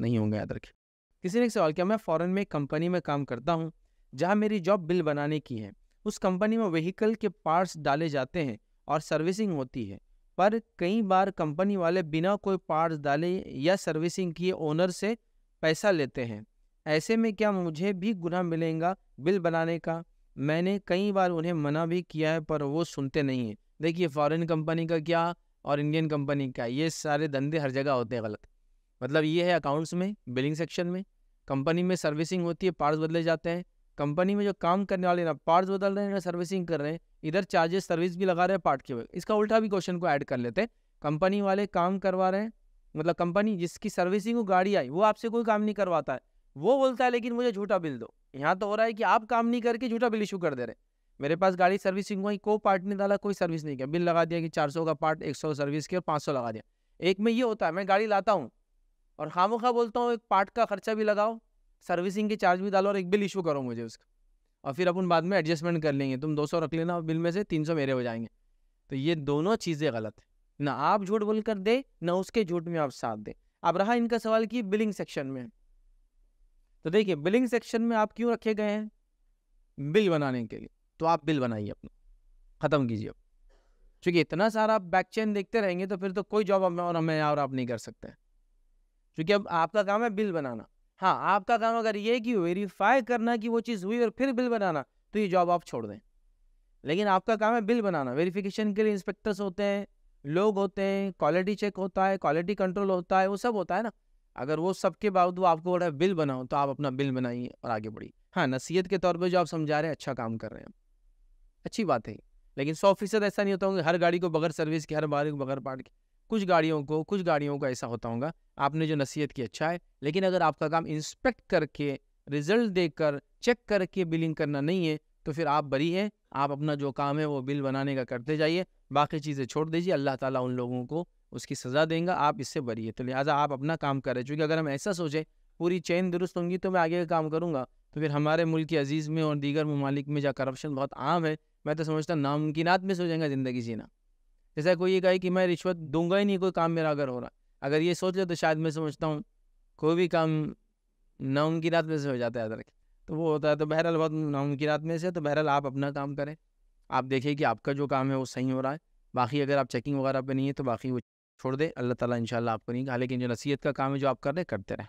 नहीं होंगे याद रखें किसी ने सवाल किया मैं फ़ॉरन में कंपनी में काम करता हूँ जहाँ मेरी जॉब बिल बनाने की है उस कंपनी में व्हीकल के पार्ट्स डाले जाते हैं और सर्विसिंग होती है पर कई बार कंपनी वाले बिना कोई पार्ट्स डाले या सर्विसिंग किए ओनर से पैसा लेते हैं ऐसे में क्या मुझे भी गुना मिलेगा बिल बनाने का मैंने कई बार उन्हें मना भी किया है पर वो सुनते नहीं हैं देखिए फॉरेन कंपनी का क्या और इंडियन कंपनी का ये सारे धंधे हर जगह होते हैं गलत मतलब ये है अकाउंट्स में बिलिंग सेक्शन में कंपनी में सर्विसिंग होती है पार्ट्स बदले जाते हैं कंपनी में जो काम करने वाले ना पार्ट्स बदल रहे हैं ना सर्विसिंग कर रहे हैं इधर चार्जेस सर्विस भी लगा रहे हैं पार्ट के वे इसका उल्टा भी क्वेश्चन को ऐड कर लेते हैं कंपनी वाले काम करवा रहे हैं मतलब कंपनी जिसकी सर्विसिंग वो गाड़ी आई वो आपसे कोई काम नहीं करवाता है वो बोलता है लेकिन मुझे झूठा बिल दो यहाँ तो हो रहा है कि आप काम नहीं करके झूठा बिल इशू कर दे रहे मेरे पास गाड़ी सर्विसिंग हुई कोई पार्ट नहीं डाला कोई सर्विस नहीं किया बिल लगा दिया कि चार का पार्ट एक सर्विस के और पाँच लगा दिया एक में ये होता है मैं गाड़ी लाता हूँ और हाँ, खा बोलता हूँ एक पार्ट का खर्चा भी लगाओ सर्विसिंग के चार्ज भी डालो और एक बिल इशू करो मुझे उसका और फिर अपन बाद में एडजस्टमेंट कर लेंगे तुम 200 रख लेना और बिल में से 300 मेरे हो जाएंगे तो ये दोनों चीज़ें गलत है ना आप झूठ बोल कर दे ना उसके झूठ में आप साथ दें अब रहा इनका सवाल कि बिलिंग सेक्शन में तो देखिए बिलिंग सेक्शन में आप क्यों रखे गए हैं बिल बनाने के लिए तो आप बिल बनाइए अपना ख़त्म कीजिए अब क्योंकि इतना सारा आप बैक चेन देखते रहेंगे तो फिर तो कोई जॉब और हमें और आप नहीं कर सकते हैं क्योंकि अब आपका काम है बिल बनाना हाँ आपका काम अगर ये कि वेरीफाई करना कि वो चीज़ हुई और फिर बिल बनाना तो ये जॉब आप छोड़ दें लेकिन आपका काम है बिल बनाना वेरीफिकेशन के लिए इंस्पेक्टर्स होते हैं लोग होते हैं क्वालिटी चेक होता है क्वालिटी कंट्रोल होता है वो सब होता है ना अगर वो सबके बावजूद आपको बोला बिल बनाओ तो आप अपना बिल बनाइए और आगे बढ़िए हाँ नसीहत के तौर पर जो आप समझा रहे हैं अच्छा काम कर रहे हैं अच्छी बात है लेकिन सौ फीसद ऐसा नहीं होता होगा हर गाड़ी को बगैर सर्विस के हर गाड़ी को बगैर पार्ट के कुछ गाड़ियों को कुछ गाड़ियों का ऐसा होता होगा आपने जो नसीहत की अच्छा है लेकिन अगर आपका काम इंस्पेक्ट करके रिजल्ट देकर चेक करके बिलिंग करना नहीं है तो फिर आप बरी हैं आप अपना जो काम है वो बिल बनाने का करते जाइए बाकी चीज़ें छोड़ दीजिए अल्लाह ताला उन लोगों को उसकी सज़ा देंगे आप इससे बरी है तो लिहाजा आप अपना काम करें चूँकि अगर हम ऐसा सोचें पूरी चैन दुरुस्त होंगी तो मैं आगे का काम करूँगा तो फिर हमारे मुल्क के अजीज़ में और दीगर ममालिक में जहाँ करप्शन बहुत आम है मैं तो समझता नामुमकिन में सोचेंगे ज़िंदगी जीना जैसा कोई ये कहे कि मैं रिश्वत दूंगा ही नहीं कोई काम मेरा अगर हो रहा है अगर ये सोच ले तो शायद मैं समझता हूँ कोई भी काम नामुमकिनत में से हो जाता है याद रखें तो वो होता है तो बहरहाल बहुत नामुमकिनत में से तो बहरहाल आप अपना काम करें आप देखें कि आपका जो काम है वो सही हो रहा है बाकी अगर आप चेकिंग वगैरह पे नहीं है तो बाकी वो छोड़ दें अल्लाह ताला इंशाल्लाह आपको नहीं कहा लेकिन जो नसीहत का काम है जो आप कर रहे करते रहें